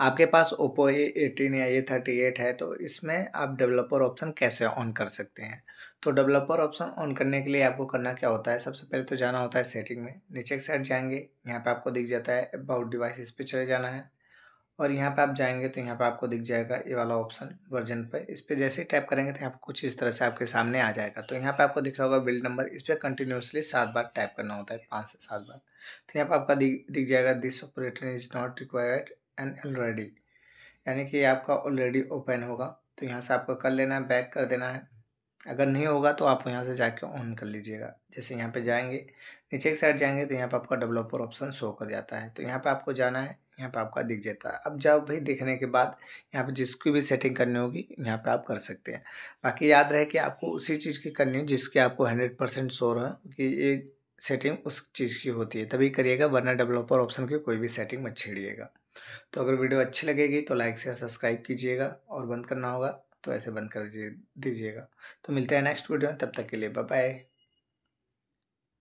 आपके पास Oppo A eighteen या ए thirty eight है तो इसमें आप डेवलपर ऑप्शन कैसे ऑन कर सकते हैं तो डेवलपर ऑप्शन ऑन करने के लिए आपको करना क्या होता है सबसे पहले तो जाना होता है सेटिंग में नीचे के साइड जाएंगे यहाँ पे आपको दिख जाता है अबाउट डिवाइस इस पर चले जाना है और यहाँ पे आप जाएंगे तो यहाँ पे आपको दिख जाएगा ये वाला ऑप्शन वर्जन पर इस पर जैसे ही टाइप करेंगे तो यहाँ पर कुछ इस तरह से आपके सामने आ जाएगा तो यहाँ पे आपको दिख रहा होगा बिल्ड नंबर इस पर कंटिन्यूसली सात बार टाइप करना होता है पाँच से सात बार तो यहाँ पे आपका दिख दिख जाएगा this operator is not required an already यानी कि आपका ऑलरेडी ओपन होगा तो यहाँ से आपको कर लेना है बैक कर देना है अगर नहीं होगा तो आप यहाँ से जाके ऑन कर लीजिएगा जैसे यहाँ पे जाएंगे नीचे की साइड जाएंगे तो यहाँ पे आपका डेवलपर ऑप्शन शो कर जाता है तो यहाँ पे आपको जाना है यहाँ पे आपका दिख जाता है अब जब भी दिखने के बाद यहाँ पे जिसकी भी सेटिंग करनी होगी यहाँ पे आप कर सकते हैं बाकी याद रहे कि आपको उसी चीज़ की करनी है जिसकी आपको हंड्रेड परसेंट शोर है कि ये सेटिंग उस चीज़ की होती है तभी करिएगा वरना डेवलपर ऑप्शन की कोई भी सेटिंग मत छेड़िएगा तो अगर वीडियो अच्छी लगेगी तो लाइक से सब्सक्राइब कीजिएगा और बंद करना होगा तो ऐसे बंद कर दीजिएगा तो मिलते हैं नेक्स्ट वीडियो में तब तक के लिए बाय बाय